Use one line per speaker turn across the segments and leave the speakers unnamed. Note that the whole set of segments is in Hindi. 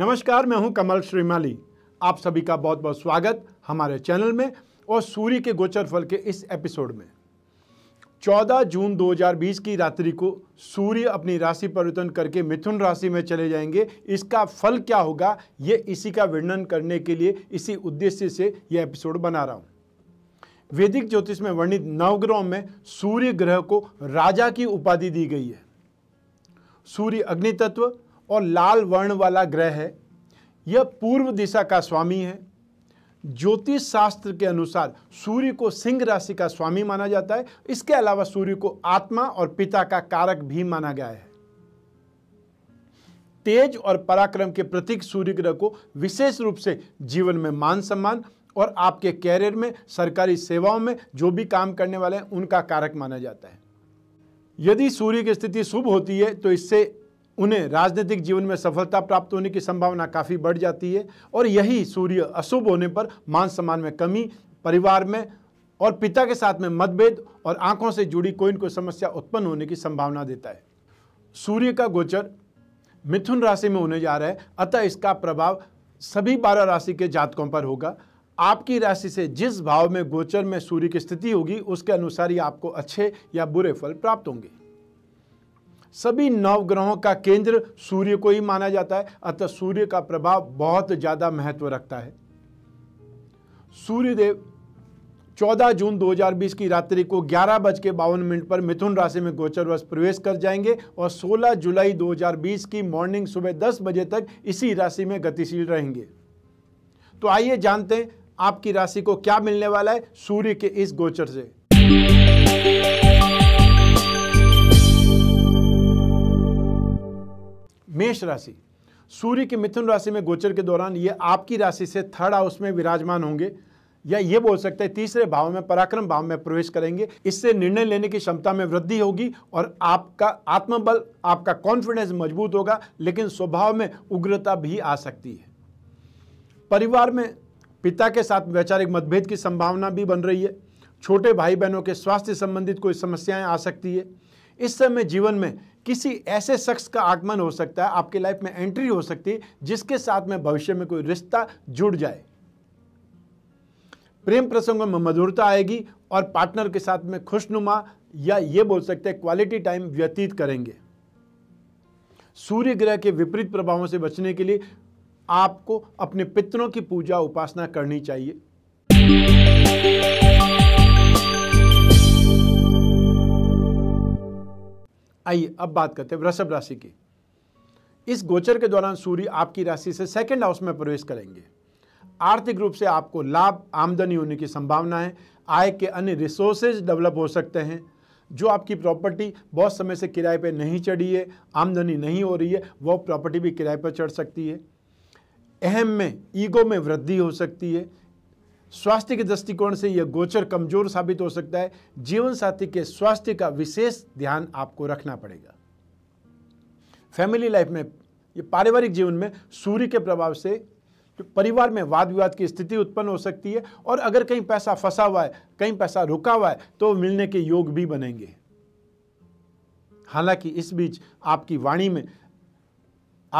नमस्कार मैं हूं कमल श्रीमाली आप सभी का बहुत बहुत स्वागत हमारे चैनल में और सूर्य के गोचर फल के इस एपिसोड में 14 जून 2020 की रात्रि को सूर्य अपनी राशि परिवर्तन करके मिथुन राशि में चले जाएंगे इसका फल क्या होगा ये इसी का वर्णन करने के लिए इसी उद्देश्य से यह एपिसोड बना रहा हूँ वैदिक ज्योतिष में वर्णित नवग्रहों में सूर्य ग्रह को राजा की उपाधि दी गई है सूर्य अग्नि तत्व और लाल वर्ण वाला ग्रह है यह पूर्व दिशा का स्वामी है ज्योतिष शास्त्र के अनुसार सूर्य को सिंह राशि का स्वामी माना जाता है इसके अलावा सूर्य को आत्मा और पिता का कारक भी माना गया है तेज और पराक्रम के प्रतीक सूर्य ग्रह को विशेष रूप से जीवन में मान सम्मान और आपके कैरियर में सरकारी सेवाओं में जो भी काम करने वाले हैं उनका कारक माना जाता है यदि सूर्य की स्थिति शुभ होती है तो इससे उन्हें राजनीतिक जीवन में सफलता प्राप्त होने की संभावना काफ़ी बढ़ जाती है और यही सूर्य अशुभ होने पर मान सम्मान में कमी परिवार में और पिता के साथ में मतभेद और आंखों से जुड़ी कोई न कोई समस्या उत्पन्न होने की संभावना देता है सूर्य का गोचर मिथुन राशि में होने जा रहा है अतः इसका प्रभाव सभी बारह राशि के जातकों पर होगा आपकी राशि से जिस भाव में गोचर में सूर्य की स्थिति होगी उसके अनुसार ही आपको अच्छे या बुरे फल प्राप्त होंगे सभी नौ ग्रहों का केंद्र सूर्य को ही माना जाता है अतः सूर्य का प्रभाव बहुत ज़्यादा महत्व रखता है सूर्यदेव 14 जून 2020 की रात्रि को ग्यारह बज के बावन मिनट पर मिथुन राशि में गोचर वर्ष प्रवेश कर जाएंगे और 16 जुलाई 2020 की मॉर्निंग सुबह 10 बजे तक इसी राशि में गतिशील रहेंगे तो आइए जानते हैं आपकी राशि को क्या मिलने वाला है सूर्य के इस गोचर से मेष राशि सूर्य के मिथुन राशि में गोचर के दौरान ये आपकी राशि से थर्ड हाउस में विराजमान होंगे या ये बोल सकते हैं तीसरे भाव में पराक्रम भाव में प्रवेश करेंगे इससे निर्णय लेने की क्षमता में वृद्धि होगी और आपका आत्मबल आपका कॉन्फिडेंस मजबूत होगा लेकिन स्वभाव में उग्रता भी आ सकती है परिवार में पिता के साथ वैचारिक मतभेद की संभावना भी बन रही है छोटे भाई बहनों के स्वास्थ्य संबंधित कोई समस्याएं आ सकती है इस समय जीवन में किसी ऐसे शख्स का आगमन हो सकता है आपकी लाइफ में एंट्री हो सकती है जिसके साथ में भविष्य में कोई रिश्ता जुड़ जाए प्रेम प्रसंगों में मधुरता आएगी और पार्टनर के साथ में खुशनुमा या ये बोल सकते हैं क्वालिटी टाइम व्यतीत करेंगे सूर्य ग्रह के विपरीत प्रभावों से बचने के लिए आपको अपने पितरों की पूजा उपासना करनी चाहिए आइए अब बात करते हैं वृषभ राशि की इस गोचर के दौरान सूर्य आपकी राशि से सेकेंड हाउस में प्रवेश करेंगे आर्थिक रूप से आपको लाभ आमदनी होने की संभावना है आय के अन्य रिसोर्सेज डेवलप हो सकते हैं जो आपकी प्रॉपर्टी बहुत समय से किराए पर नहीं चढ़ी है आमदनी नहीं हो रही है वह प्रॉपर्टी भी किराए पर चढ़ सकती है अहम में ईगो में वृद्धि हो सकती है स्वास्थ्य के दृष्टिकोण से यह गोचर कमजोर साबित हो सकता है जीवन साथी के स्वास्थ्य का विशेष ध्यान आपको रखना पड़ेगा फैमिली लाइफ में ये पारिवारिक जीवन में सूर्य के प्रभाव से तो परिवार में वाद विवाद की स्थिति उत्पन्न हो सकती है और अगर कहीं पैसा फंसा हुआ है कहीं पैसा रुका हुआ है तो मिलने के योग भी बनेंगे हालांकि इस बीच आपकी वाणी में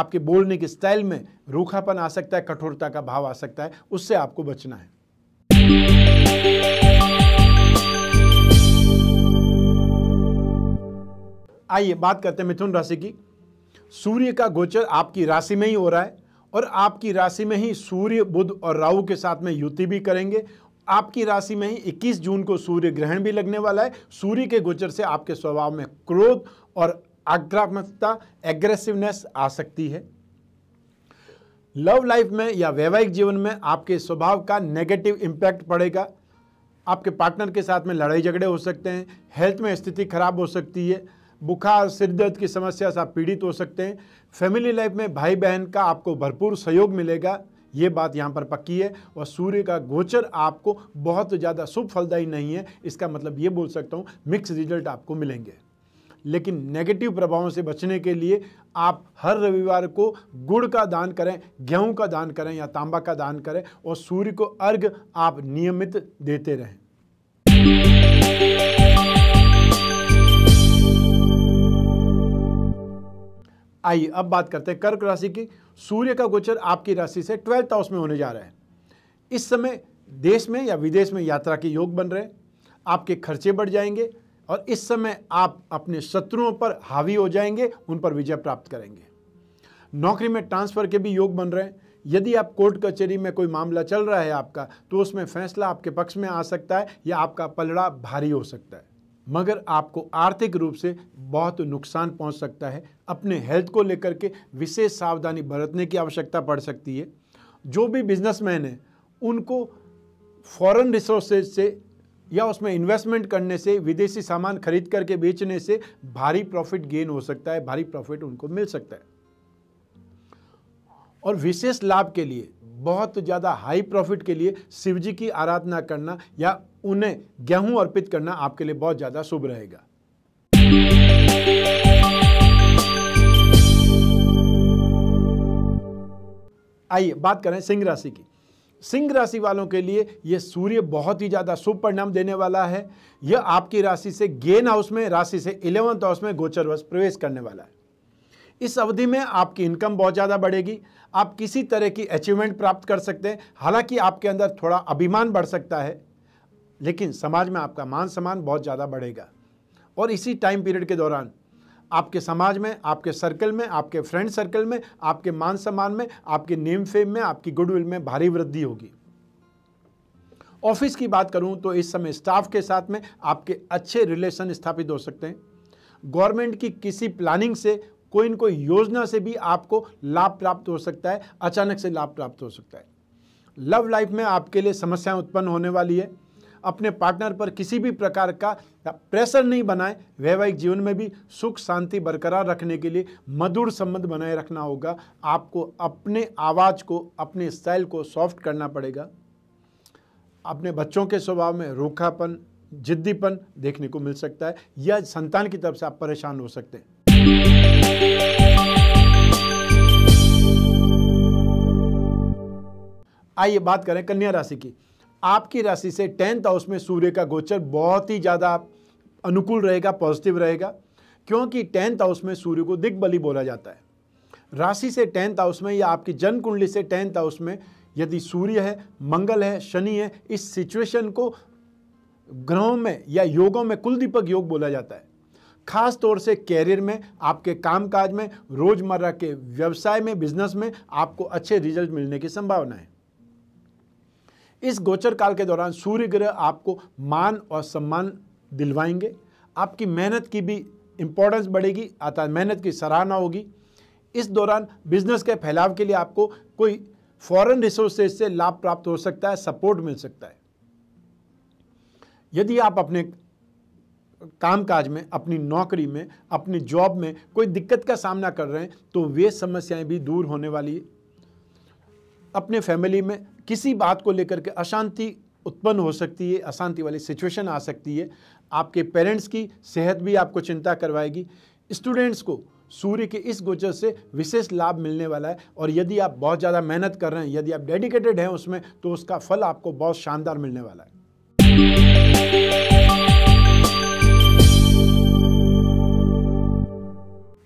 आपके बोलने के स्टाइल में रूखापन आ सकता है कठोरता का भाव आ सकता है उससे आपको बचना है आइए बात करते हैं मिथुन राशि की सूर्य का गोचर आपकी राशि में ही हो रहा है और आपकी राशि में ही सूर्य बुध और राहु के साथ में युति भी करेंगे आपकी राशि में ही 21 जून को सूर्य ग्रहण भी लगने वाला है सूर्य के गोचर से आपके स्वभाव में क्रोध और आक्रामकता एग्रेसिवनेस आ सकती है लव लाइफ में या वैवाहिक जीवन में आपके स्वभाव का नेगेटिव इंपैक्ट पड़ेगा आपके पार्टनर के साथ में लड़ाई झगड़े हो सकते हैं हेल्थ में स्थिति खराब हो सकती है बुखार सिर दर्द की समस्या से आप पीड़ित हो सकते हैं फैमिली लाइफ में भाई बहन का आपको भरपूर सहयोग मिलेगा ये बात यहाँ पर पक्की है और सूर्य का गोचर आपको बहुत ज़्यादा शुभ फलदायी नहीं है इसका मतलब ये बोल सकता हूँ मिक्स रिजल्ट आपको मिलेंगे लेकिन नेगेटिव प्रभावों से बचने के लिए आप हर रविवार को गुड़ का दान करें गेहूं का दान करें या तांबा का दान करें और सूर्य को अर्घ आप नियमित देते रहें आइए अब बात करते हैं कर्क राशि की सूर्य का गोचर आपकी राशि से ट्वेल्थ हाउस में होने जा रहा है इस समय देश में या विदेश में यात्रा के योग बन रहे आपके खर्चे बढ़ जाएंगे और इस समय आप अपने शत्रुओं पर हावी हो जाएंगे उन पर विजय प्राप्त करेंगे नौकरी में ट्रांसफर के भी योग बन रहे हैं यदि आप कोर्ट कचहरी में कोई मामला चल रहा है आपका तो उसमें फैसला आपके पक्ष में आ सकता है या आपका पलड़ा भारी हो सकता है मगर आपको आर्थिक रूप से बहुत नुकसान पहुंच सकता है अपने हेल्थ को लेकर के विशेष सावधानी बरतने की आवश्यकता पड़ सकती है जो भी बिजनेसमैन है उनको फॉरेन रिसोर्सेज से या उसमें इन्वेस्टमेंट करने से विदेशी सामान खरीद करके बेचने से भारी प्रॉफिट गेन हो सकता है भारी प्रॉफिट उनको मिल सकता है और विशेष लाभ के लिए बहुत ज़्यादा हाई प्रॉफिट के लिए शिव जी की आराधना करना या उन्हें गेहूं अर्पित करना आपके लिए बहुत ज़्यादा शुभ रहेगा आइए बात करें सिंह राशि की सिंह राशि वालों के लिए यह सूर्य बहुत ही ज़्यादा शुभ परिणाम देने वाला है यह आपकी राशि से गेन हाउस में राशि से इलेवंथ हाउस में गोचर वर्ष प्रवेश करने वाला है इस अवधि में आपकी इनकम बहुत ज़्यादा बढ़ेगी आप किसी तरह की अचीवमेंट प्राप्त कर सकते हैं हालांकि आपके अंदर थोड़ा अभिमान बढ़ सकता है लेकिन समाज में आपका मान सम्मान बहुत ज़्यादा बढ़ेगा और इसी टाइम पीरियड के दौरान आपके समाज में आपके सर्कल में आपके फ्रेंड सर्कल में आपके मान सम्मान में आपके नेम फेम में आपकी गुडविल में भारी वृद्धि होगी ऑफिस की बात करूं तो इस समय स्टाफ के साथ में आपके अच्छे रिलेशन स्थापित हो सकते हैं गवर्नमेंट की किसी प्लानिंग से कोई न कोई योजना से भी आपको लाभ प्राप्त हो सकता है अचानक से लाभ प्राप्त हो सकता है लव लाइफ में आपके लिए समस्याएं उत्पन्न होने वाली है अपने पार्टनर पर किसी भी प्रकार का प्रेशर नहीं बनाए वैवाहिक जीवन में भी सुख शांति बरकरार रखने के लिए मधुर संबंध बनाए रखना होगा आपको अपने आवाज़ को अपने स्टाइल को सॉफ्ट करना पड़ेगा अपने बच्चों के स्वभाव में रूखापन जिद्दीपन देखने को मिल सकता है या संतान की तरफ से आप परेशान हो सकते हैं आइए बात करें कन्या राशि की आपकी राशि से टेंथ हाउस में सूर्य का गोचर बहुत ही ज़्यादा अनुकूल रहेगा पॉजिटिव रहेगा क्योंकि टेंथ हाउस में सूर्य को दिग्बली बोला जाता है राशि से टेंथ हाउस में या आपकी जन्म कुंडली से टेंथ हाउस में यदि सूर्य है मंगल है शनि है इस सिचुएशन को ग्रहों में या योगों में कुलदीपक योग बोला जाता है खास तौर से कैरियर में आपके कामकाज में रोज़मर्रा के व्यवसाय में बिजनेस में आपको अच्छे रिजल्ट मिलने की संभावना है इस गोचर काल के दौरान सूर्य ग्रह आपको मान और सम्मान दिलवाएंगे आपकी मेहनत की भी इम्पोर्टेंस बढ़ेगी अर्थात मेहनत की सराहना होगी इस दौरान बिजनेस के फैलाव के लिए आपको कोई फॉरेन रिसोर्सेज से लाभ प्राप्त हो सकता है सपोर्ट मिल सकता है यदि आप अपने कामकाज में अपनी नौकरी में अपनी जॉब में कोई दिक्कत का सामना कर रहे हैं तो वे समस्याएं भी दूर होने वाली है अपने फैमिली में किसी बात को लेकर के अशांति उत्पन्न हो सकती है अशांति वाली सिचुएशन आ सकती है आपके पेरेंट्स की सेहत भी आपको चिंता करवाएगी स्टूडेंट्स को सूर्य के इस गोचर से विशेष लाभ मिलने वाला है और यदि आप बहुत ज़्यादा मेहनत कर रहे हैं यदि आप डेडिकेटेड हैं उसमें तो उसका फल आपको बहुत शानदार मिलने वाला है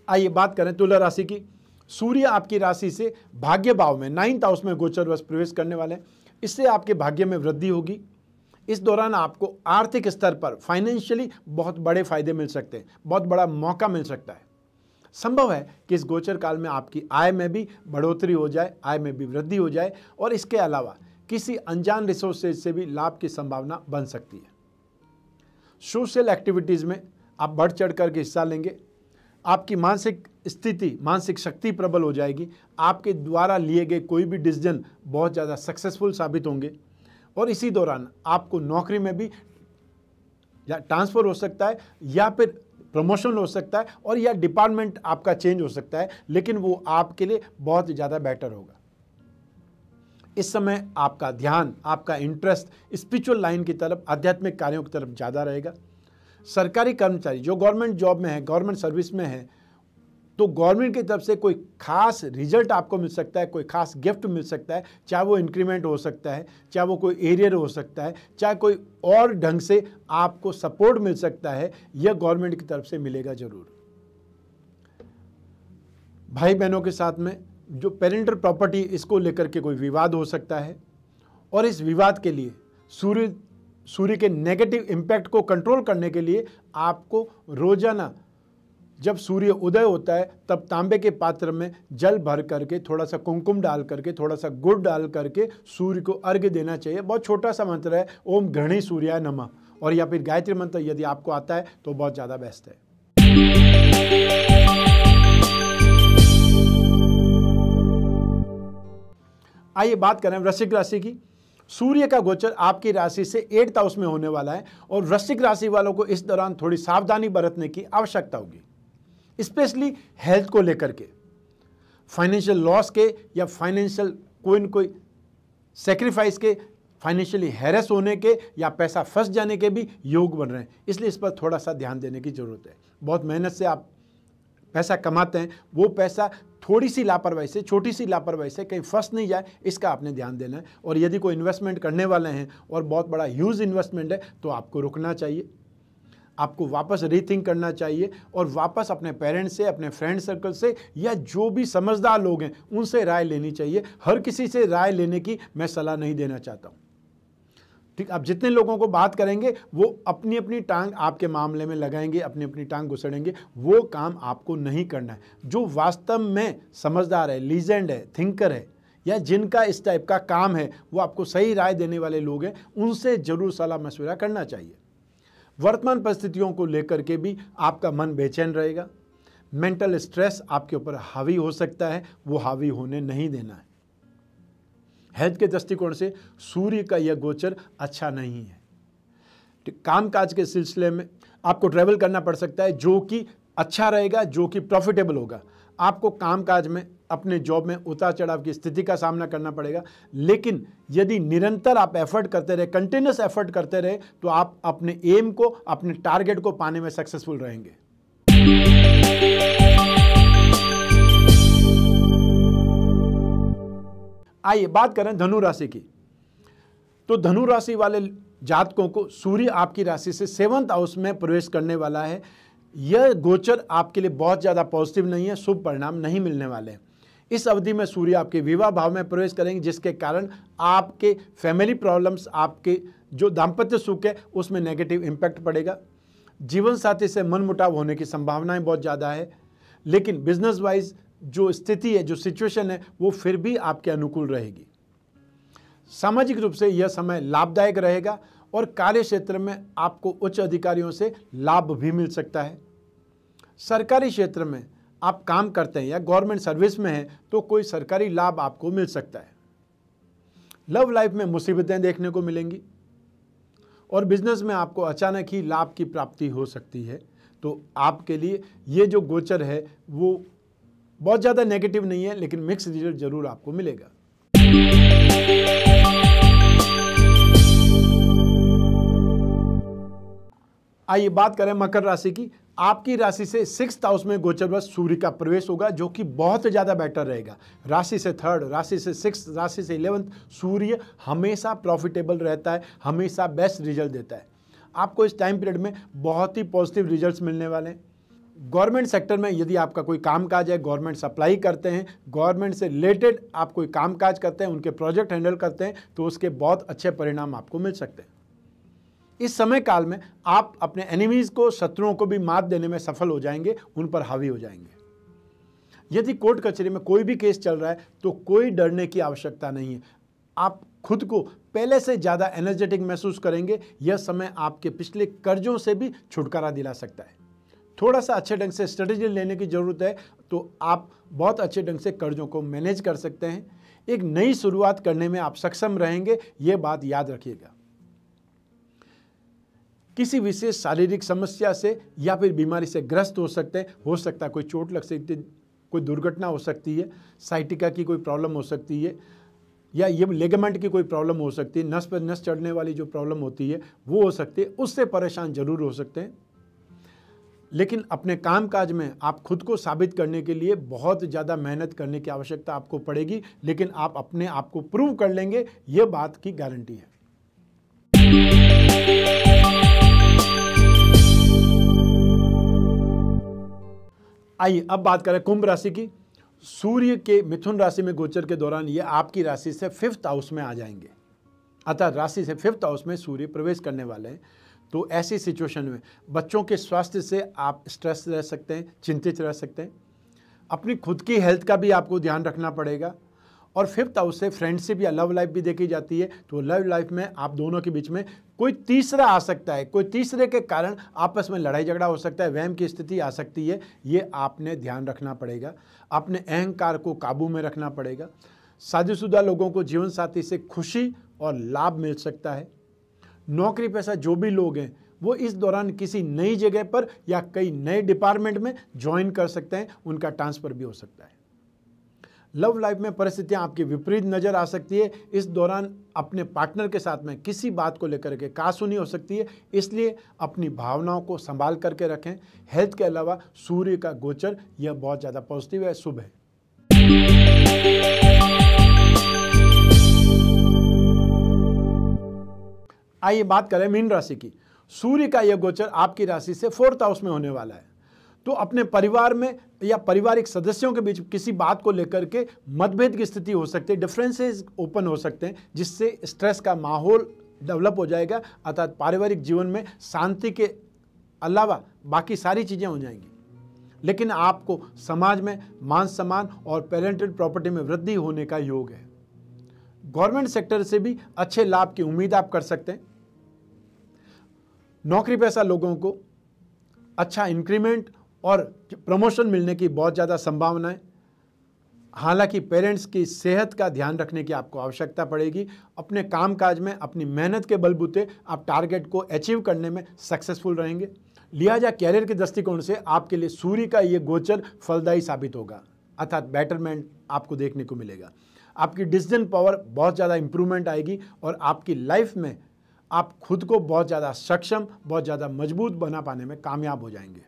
आइए बात करें तुला राशि की सूर्य आपकी राशि से भाग्य भाव में नाइन्थ हाउस में गोचर वश प्रवेश करने वाले हैं इससे आपके भाग्य में वृद्धि होगी इस दौरान आपको आर्थिक स्तर पर फाइनेंशियली बहुत बड़े फायदे मिल सकते हैं बहुत बड़ा मौका मिल सकता है संभव है कि इस गोचर काल में आपकी आय में भी बढ़ोतरी हो जाए आय में भी वृद्धि हो जाए और इसके अलावा किसी अनजान रिसोर्सेज से भी लाभ की संभावना बन सकती है सोशल एक्टिविटीज़ में आप बढ़ चढ़ करके हिस्सा लेंगे आपकी मानसिक स्थिति मानसिक शक्ति प्रबल हो जाएगी आपके द्वारा लिए गए कोई भी डिसीजन बहुत ज़्यादा सक्सेसफुल साबित होंगे और इसी दौरान आपको नौकरी में भी या ट्रांसफ़र हो सकता है या फिर प्रमोशन हो सकता है और या डिपार्टमेंट आपका चेंज हो सकता है लेकिन वो आपके लिए बहुत ज़्यादा बेटर होगा इस समय आपका ध्यान आपका इंटरेस्ट स्पिरिचुअल लाइन की तरफ आध्यात्मिक कार्यों की तरफ ज़्यादा रहेगा सरकारी कर्मचारी जो गवर्नमेंट जॉब में है गवर्नमेंट सर्विस में है तो गवर्नमेंट की तरफ से कोई खास रिजल्ट आपको मिल सकता है कोई खास गिफ्ट मिल सकता है चाहे वो इंक्रीमेंट हो सकता है चाहे वो कोई एरियर हो सकता है चाहे कोई और ढंग से आपको सपोर्ट मिल सकता है यह गवर्नमेंट की तरफ से मिलेगा ज़रूर भाई बहनों के साथ में जो पेरेंटल प्रॉपर्टी इसको लेकर के कोई विवाद हो सकता है और इस विवाद के लिए सूर्य सूर्य के नेगेटिव इम्पैक्ट को कंट्रोल करने के लिए आपको रोजाना जब सूर्य उदय होता है तब तांबे के पात्र में जल भर करके थोड़ा सा कुमकुम डाल करके थोड़ा सा गुड़ डाल करके सूर्य को अर्घ्य देना चाहिए बहुत छोटा सा मंत्र है ओम घृणी सूर्याय नमः और या फिर गायत्री मंत्र यदि आपको आता है तो बहुत ज़्यादा बेस्ट है आइए बात करें वृश्चिक राशि की सूर्य का गोचर आपकी राशि से एट्थ हाउस में होने वाला है और वृश्चिक राशि वालों को इस दौरान थोड़ी सावधानी बरतने की आवश्यकता होगी स्पेशली हेल्थ को लेकर के फाइनेंशियल लॉस के या फाइनेंशियल कोई न कोई सेक्रीफाइस के फाइनेंशियली हैरस होने के या पैसा फंस जाने के भी योग बन रहे हैं इसलिए इस पर थोड़ा सा ध्यान देने की ज़रूरत है बहुत मेहनत से आप पैसा कमाते हैं वो पैसा थोड़ी सी लापरवाही से छोटी सी लापरवाही से कहीं फंस नहीं जाए इसका आपने ध्यान देना है और यदि कोई इन्वेस्टमेंट करने वाले हैं और बहुत बड़ा ह्यूज इन्वेस्टमेंट है तो आपको रुकना चाहिए आपको वापस रीथिंक करना चाहिए और वापस अपने पेरेंट्स से अपने फ्रेंड सर्कल से या जो भी समझदार लोग हैं उनसे राय लेनी चाहिए हर किसी से राय लेने की मैं सलाह नहीं देना चाहता हूँ ठीक आप जितने लोगों को बात करेंगे वो अपनी अपनी टांग आपके मामले में लगाएंगे अपनी अपनी टांग घुसड़ेंगे वो काम आपको नहीं करना है जो वास्तव में समझदार है लीजेंड है थिंकर है या जिनका इस टाइप का काम है वो आपको सही राय देने वाले लोग हैं उनसे ज़रूर सलाह मशवरा करना चाहिए वर्तमान परिस्थितियों को लेकर के भी आपका मन बेचैन रहेगा मेंटल स्ट्रेस आपके ऊपर हावी हो सकता है वो हावी होने नहीं देना है हेल्थ के दृष्टिकोण से सूर्य का यह गोचर अच्छा नहीं है काम काज के सिलसिले में आपको ट्रैवल करना पड़ सकता है जो कि अच्छा रहेगा जो कि प्रॉफिटेबल होगा आपको काम काज में अपने जॉब में उतार चढ़ाव की स्थिति का सामना करना पड़ेगा लेकिन यदि निरंतर आप एफर्ट करते रहे कंटिन्यूस एफर्ट करते रहे तो आप अपने एम को अपने टारगेट को पाने में सक्सेसफुल रहेंगे आइए बात करें धनु राशि की तो धनु राशि वाले जातकों को सूर्य आपकी राशि से सेवंथ हाउस में प्रवेश करने वाला है यह गोचर आपके लिए बहुत ज़्यादा पॉजिटिव नहीं है शुभ परिणाम नहीं मिलने वाले हैं इस अवधि में सूर्य आपके विवाह भाव में प्रवेश करेंगे जिसके कारण आपके फैमिली प्रॉब्लम्स आपके जो दाम्पत्य सुख है उसमें नेगेटिव इम्पैक्ट पड़ेगा जीवन साथी से मनमुटाव होने की संभावनाएं बहुत ज़्यादा है लेकिन बिजनेस वाइज जो स्थिति है जो सिचुएशन है वो फिर भी आपके अनुकूल रहेगी सामाजिक रूप से यह समय लाभदायक रहेगा और कार्य क्षेत्र में आपको उच्च अधिकारियों से लाभ भी मिल सकता है सरकारी क्षेत्र में आप काम करते हैं या गवर्नमेंट सर्विस में हैं तो कोई सरकारी लाभ आपको मिल सकता है लव लाइफ में मुसीबतें देखने को मिलेंगी और बिजनेस में आपको अचानक ही लाभ की प्राप्ति हो सकती है तो आपके लिए ये जो गोचर है वो बहुत ज़्यादा नेगेटिव नहीं है लेकिन मिक्स रिजल्ट जरूर आपको मिलेगा आइए बात करें मकर राशि की आपकी राशि से सिक्स हाउस में गोचर व सूर्य का प्रवेश होगा जो कि बहुत ज़्यादा बेटर रहेगा राशि से थर्ड राशि से सिक्स राशि से इलेवंथ सूर्य हमेशा प्रॉफिटेबल रहता है हमेशा बेस्ट रिजल्ट देता है आपको इस टाइम पीरियड में बहुत ही पॉजिटिव रिजल्ट्स मिलने वाले हैं गवर्नमेंट सेक्टर में यदि आपका कोई काम काज है गवर्नमेंट सप्लाई करते हैं गवर्नमेंट से रिलेटेड आप कोई काम काज करते हैं उनके प्रोजेक्ट हैंडल करते हैं तो उसके बहुत अच्छे परिणाम आपको मिल सकते हैं इस समय काल में आप अपने एनिमीज़ को शत्रुओं को भी मात देने में सफल हो जाएंगे उन पर हावी हो जाएंगे यदि कोर्ट कचहरी में कोई भी केस चल रहा है तो कोई डरने की आवश्यकता नहीं है आप खुद को पहले से ज़्यादा एनर्जेटिक महसूस करेंगे यह समय आपके पिछले कर्जों से भी छुटकारा दिला सकता है थोड़ा सा अच्छे ढंग से स्ट्रेटेजी लेने की ज़रूरत है तो आप बहुत अच्छे ढंग से कर्जों को मैनेज कर सकते हैं एक नई शुरुआत करने में आप सक्षम रहेंगे ये बात याद रखिएगा किसी विशेष शारीरिक समस्या से या फिर बीमारी से ग्रस्त हो सकते हैं हो सकता है कोई चोट लग सकती कोई दुर्घटना हो सकती है साइटिका की कोई प्रॉब्लम हो सकती है या ये लेगमेंट की कोई प्रॉब्लम हो सकती है नस पर नस चढ़ने वाली जो प्रॉब्लम होती है वो हो सकती है उससे परेशान जरूर हो सकते हैं लेकिन अपने कामकाज में आप खुद को साबित करने के लिए बहुत ज़्यादा मेहनत करने की आवश्यकता आपको पड़ेगी लेकिन आप अपने आप को प्रूव कर लेंगे ये बात की गारंटी है आइए अब बात करें कुंभ राशि की सूर्य के मिथुन राशि में गोचर के दौरान ये आपकी राशि से फिफ्थ हाउस में आ जाएंगे अतः राशि से फिफ्थ हाउस में सूर्य प्रवेश करने वाले हैं तो ऐसी सिचुएशन में बच्चों के स्वास्थ्य से आप स्ट्रेस रह सकते हैं चिंतित रह सकते हैं अपनी खुद की हेल्थ का भी आपको ध्यान रखना पड़ेगा और फिफ्थ हाउस से फ्रेंडशिप या लव लाइफ भी देखी जाती है तो लव लाइफ में आप दोनों के बीच में कोई तीसरा आ सकता है कोई तीसरे के कारण आपस में लड़ाई झगड़ा हो सकता है वहम की स्थिति आ सकती है ये आपने ध्यान रखना पड़ेगा अपने अहंकार को काबू में रखना पड़ेगा शादीशुदा लोगों को जीवन साथी से खुशी और लाभ मिल सकता है नौकरी पैसा जो भी लोग हैं वो इस दौरान किसी नई जगह पर या कई नए डिपार्टमेंट में ज्वाइन कर सकते हैं उनका ट्रांसफ़र भी हो सकता है लव लाइफ में परिस्थितियां आपकी विपरीत नज़र आ सकती है इस दौरान अपने पार्टनर के साथ में किसी बात को लेकर के कासुनी हो सकती है इसलिए अपनी भावनाओं को संभाल करके रखें हेल्थ के अलावा सूर्य का गोचर यह बहुत ज़्यादा पॉजिटिव है शुभ है आइए बात करें मीन राशि की सूर्य का यह गोचर आपकी राशि से फोर्थ हाउस में होने वाला है तो अपने परिवार में या पारिवारिक सदस्यों के बीच किसी बात को लेकर के मतभेद की स्थिति हो सकती है डिफरेंसेस ओपन हो सकते हैं जिससे स्ट्रेस का माहौल डेवलप हो जाएगा अर्थात पारिवारिक जीवन में शांति के अलावा बाकी सारी चीज़ें हो जाएंगी लेकिन आपको समाज में मान सम्मान और पेरेंटेड प्रॉपर्टी में वृद्धि होने का योग है गवर्नमेंट सेक्टर से भी अच्छे लाभ की उम्मीद आप कर सकते हैं नौकरी पैसा लोगों को अच्छा इंक्रीमेंट और प्रमोशन मिलने की बहुत ज़्यादा संभावनाएं हालांकि पेरेंट्स की सेहत का ध्यान रखने की आपको आवश्यकता पड़ेगी अपने काम काज में अपनी मेहनत के बलबूते आप टारगेट को अचीव करने में सक्सेसफुल रहेंगे लिया जाए कैरियर के दृष्टिकोण से आपके लिए सूर्य का ये गोचर फलदायी साबित होगा अर्थात बेटरमेंट आपको देखने को मिलेगा आपकी डिसीजन पावर बहुत ज़्यादा इंप्रूवमेंट आएगी और आपकी लाइफ में आप खुद को बहुत ज़्यादा सक्षम बहुत ज़्यादा मजबूत बना पाने में कामयाब हो जाएंगे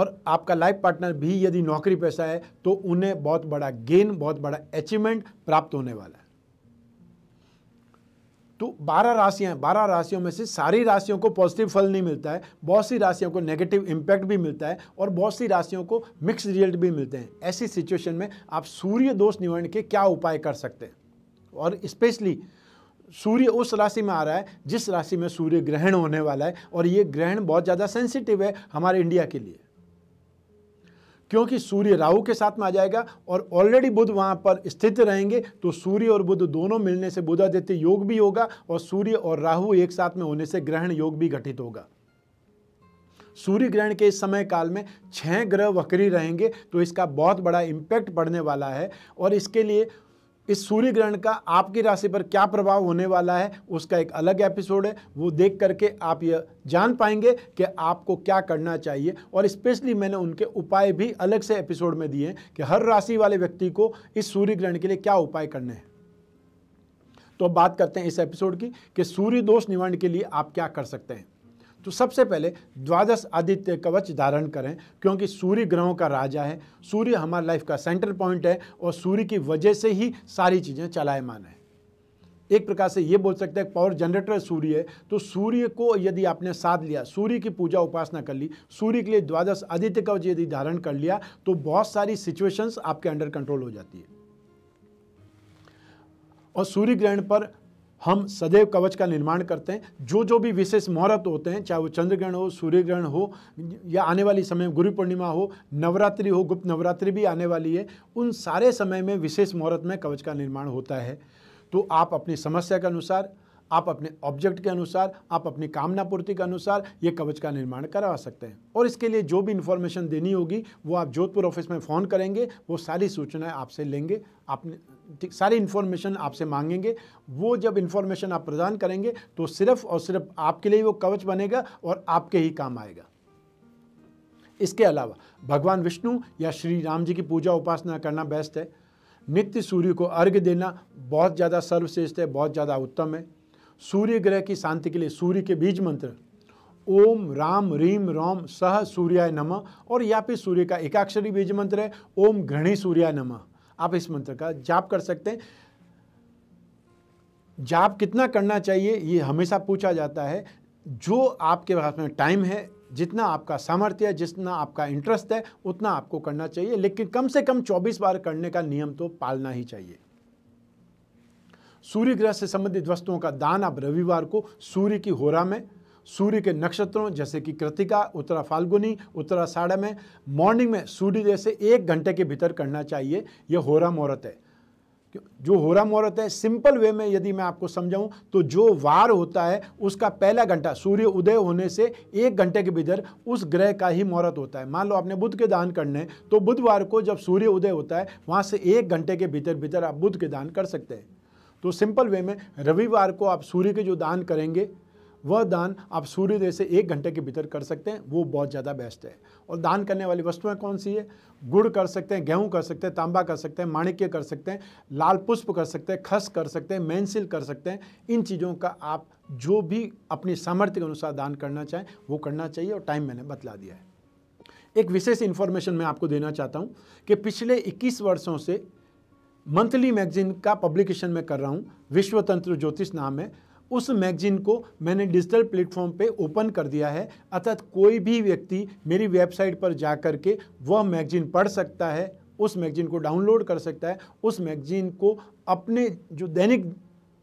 और आपका लाइफ पार्टनर भी यदि नौकरी पेशा है तो उन्हें बहुत बड़ा गेन बहुत बड़ा अचीवमेंट प्राप्त होने वाला है तो बारह राशियां हैं राशियों में से सारी राशियों को पॉजिटिव फल नहीं मिलता है बहुत सी राशियों को नेगेटिव इंपैक्ट भी मिलता है और बहुत सी राशियों को मिक्स रिजल्ट भी मिलते हैं ऐसी सिचुएशन में आप सूर्य दोष निवारण के क्या उपाय कर सकते हैं और स्पेशली सूर्य उस राशि में आ रहा है जिस राशि में सूर्य ग्रहण होने वाला है और ये ग्रहण बहुत ज़्यादा सेंसिटिव है हमारे इंडिया के लिए क्योंकि सूर्य राहु के साथ में आ जाएगा और ऑलरेडी बुध वहाँ पर स्थित रहेंगे तो सूर्य और बुध दोनों मिलने से बुधादित्य योग भी होगा और सूर्य और राहु एक साथ में होने से ग्रहण योग भी घटित होगा सूर्य ग्रहण के इस समय काल में छह ग्रह वक्री रहेंगे तो इसका बहुत बड़ा इम्पैक्ट पड़ने वाला है और इसके लिए इस सूर्य ग्रहण का आपकी राशि पर क्या प्रभाव होने वाला है उसका एक अलग एपिसोड है वो देख करके आप यह जान पाएंगे कि आपको क्या करना चाहिए और स्पेशली मैंने उनके उपाय भी अलग से एपिसोड में दिए हैं कि हर राशि वाले व्यक्ति को इस सूर्य ग्रहण के लिए क्या उपाय करने हैं तो बात करते हैं इस एपिसोड की कि सूर्य दोष निवारण के लिए आप क्या कर सकते हैं तो सबसे पहले द्वादश आदित्य कवच धारण करें क्योंकि सूर्य ग्रहों का राजा है सूर्य हमारे लाइफ का सेंटर पॉइंट है और सूर्य की वजह से ही सारी चीज़ें चलायमान है एक प्रकार से ये बोल सकते हैं पावर जनरेटर सूर्य है तो सूर्य को यदि आपने साथ लिया सूर्य की पूजा उपासना कर ली सूर्य के लिए द्वादश आदित्य कवच यदि धारण कर लिया तो बहुत सारी सिचुएशंस आपके अंडर कंट्रोल हो जाती है और सूर्य ग्रहण पर हम सदैव कवच का निर्माण करते हैं जो जो भी विशेष मुहूर्त होते हैं चाहे वो चंद्रग्रहण हो सूर्य ग्रहण हो या आने वाली समय गुरु पूर्णिमा हो नवरात्रि हो गुप्त नवरात्रि भी आने वाली है उन सारे समय में विशेष मुहूर्त में कवच का निर्माण होता है तो आप अपनी समस्या के अनुसार आप अपने ऑब्जेक्ट के अनुसार आप अपनी कामना पूर्ति के अनुसार ये कवच का निर्माण करवा सकते हैं और इसके लिए जो भी इन्फॉर्मेशन देनी होगी वो आप जोधपुर ऑफिस में फ़ोन करेंगे वो सारी सूचनाएं आपसे लेंगे आपने सारी इन्फॉर्मेशन आपसे मांगेंगे वो जब इन्फॉर्मेशन आप प्रदान करेंगे तो सिर्फ और सिर्फ आपके लिए वो कवच बनेगा और आपके ही काम आएगा इसके अलावा भगवान विष्णु या श्री राम जी की पूजा उपासना करना बेस्ट है नित्य सूर्य को अर्घ्य देना बहुत ज़्यादा सर्वश्रेष्ठ है बहुत ज़्यादा उत्तम है सूर्य ग्रह की शांति के लिए सूर्य के बीज मंत्र ओम राम रीम रोम सह सूर्याय नमः और या फिर सूर्य का एकाक्षरी बीज मंत्र है ओम घृणी सूर्याय नमः आप इस मंत्र का जाप कर सकते हैं जाप कितना करना चाहिए ये हमेशा पूछा जाता है जो आपके पास में टाइम है जितना आपका सामर्थ्य है जितना आपका इंटरेस्ट है उतना आपको करना चाहिए लेकिन कम से कम 24 बार करने का नियम तो पालना ही चाहिए सूर्य ग्रह से संबंधित वस्तुओं का दान आप रविवार को सूर्य की होरा में सूर्य के नक्षत्रों जैसे कि कृतिका उत्तरा फाल्गुनी उत्तरा साढ़े में मॉर्निंग में सूर्य जैसे एक घंटे के भीतर करना चाहिए यह होरा मुहूर्त है जो होरा मुहूर्त है सिंपल वे में यदि मैं आपको समझाऊं तो जो वार होता है उसका पहला घंटा सूर्य उदय होने से एक घंटे के भीतर उस ग्रह का ही मुहूर्त होता है मान लो आपने बुध के दान करने तो बुधवार को जब सूर्य उदय होता है वहाँ से एक घंटे के भीतर भीतर आप बुध के दान कर सकते हैं तो सिंपल वे में रविवार को आप सूर्य के जो दान करेंगे वह दान आप सूर्योदय से एक घंटे के भीतर कर सकते हैं वो बहुत ज़्यादा बेस्ट है और दान करने वाली वस्तुएं कौन सी है गुड़ कर सकते हैं गेहूं कर सकते हैं तांबा कर सकते हैं माणिक्य कर सकते हैं लाल पुष्प कर सकते हैं खस कर सकते हैं मैंसिल कर सकते हैं इन चीज़ों का आप जो भी अपनी सामर्थ्य के अनुसार दान करना चाहें वो करना चाहिए और टाइम मैंने बतला दिया है एक विशेष इन्फॉर्मेशन मैं आपको देना चाहता हूँ कि पिछले इक्कीस वर्षों से मंथली मैगजीन का पब्लिकेशन मैं कर रहा हूँ विश्वतंत्र ज्योतिष नाम है उस मैगजीन को मैंने डिजिटल प्लेटफॉर्म पे ओपन कर दिया है अर्थात कोई भी व्यक्ति मेरी वेबसाइट पर जा कर के वह मैगजीन पढ़ सकता है उस मैगजीन को डाउनलोड कर सकता है उस मैगजीन को अपने जो दैनिक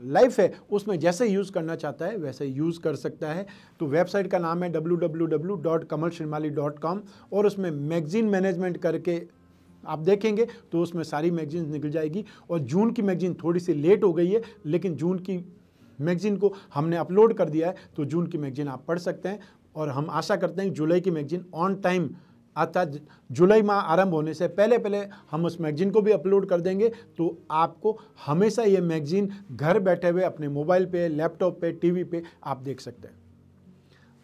लाइफ है उसमें जैसे यूज़ करना चाहता है वैसे यूज़ कर सकता है तो वेबसाइट का नाम है कॉम और उसमें मैगजीन मैनेजमेंट करके आप देखेंगे तो उसमें सारी मैगजीन निकल जाएगी और जून की मैगजीन थोड़ी सी लेट हो गई है लेकिन जून की मैगजीन को हमने अपलोड कर दिया है तो जून की मैगजीन आप पढ़ सकते हैं और हम आशा करते हैं जुलाई की मैगजीन ऑन टाइम अर्थात जुलाई माह आरंभ होने से पहले पहले हम उस मैगजीन को भी अपलोड कर देंगे तो आपको हमेशा ये मैगजीन घर बैठे हुए अपने मोबाइल पे लैपटॉप पे टीवी पे आप देख सकते हैं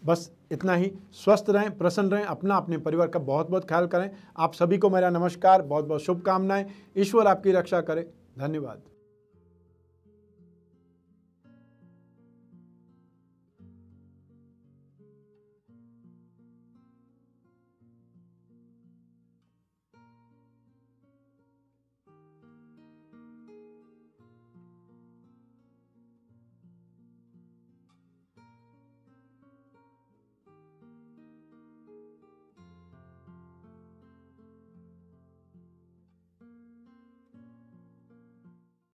बस इतना ही स्वस्थ रहें प्रसन्न रहें अपना अपने परिवार का बहुत बहुत ख्याल करें आप सभी को मेरा नमस्कार बहुत बहुत शुभकामनाएं ईश्वर आपकी रक्षा करें धन्यवाद